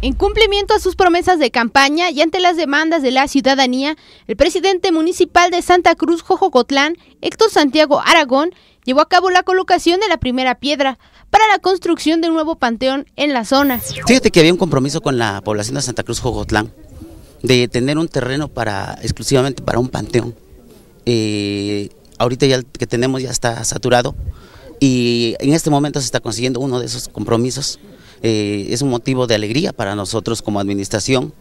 En cumplimiento a sus promesas de campaña y ante las demandas de la ciudadanía, el presidente municipal de Santa Cruz, Jojocotlán, Héctor Santiago Aragón, llevó a cabo la colocación de la primera piedra para la construcción de un nuevo panteón en la zona. Fíjate que había un compromiso con la población de Santa Cruz, Jojotlán, de tener un terreno para exclusivamente para un panteón. Eh, ahorita ya el que tenemos ya está saturado y en este momento se está consiguiendo uno de esos compromisos. Eh, es un motivo de alegría para nosotros como administración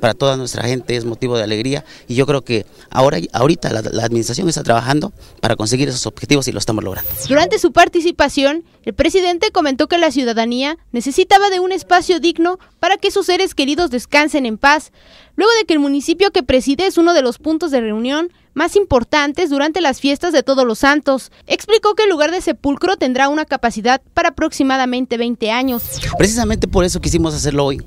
para toda nuestra gente es motivo de alegría y yo creo que ahora, ahorita la, administración está trabajando para conseguir esos objetivos y lo estamos logrando. Durante su participación, el presidente comentó que la ciudadanía necesitaba de un espacio digno para que sus seres queridos descansen en paz, luego de que el municipio que preside es uno de los puntos de reunión más importantes durante las fiestas de Todos los Santos. Explicó que el lugar de sepulcro tendrá una capacidad para aproximadamente 20 años. Precisamente por eso quisimos hacerlo hoy,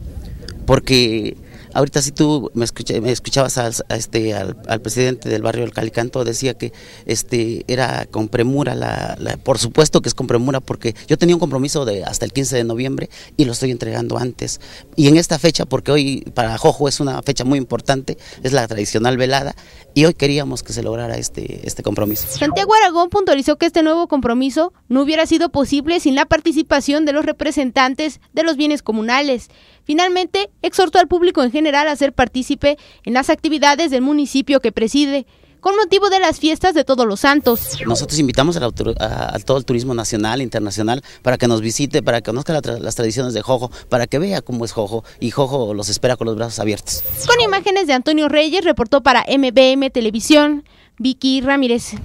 porque Ahorita si tú me, me escuchabas al, este, al, presidente del barrio del Calicanto, decía que este, era con premura, la, por supuesto que es con premura, porque yo tenía un compromiso de hasta el 15 de noviembre y lo estoy entregando antes. Y en esta fecha, porque hoy para Jojo es una fecha muy importante, es la tradicional velada, y hoy queríamos que se lograra este, este compromiso. Santiago Aragón puntualizó que este nuevo compromiso no hubiera sido posible sin la participación de los representantes de los bienes comunales Finalmente, exhortó al público en general a ser partícipe en las actividades del municipio que preside con motivo de las fiestas de Todos los Santos. Nosotros invitamos a, todo el turismo nacional e internacional para que nos visite, para que conozca las tradiciones de Jojo, para que vea cómo es Jojo y Jojo los espera con los brazos abiertos. Con imágenes de Antonio Reyes, reportó para MBM Televisión, Vicky Ramírez.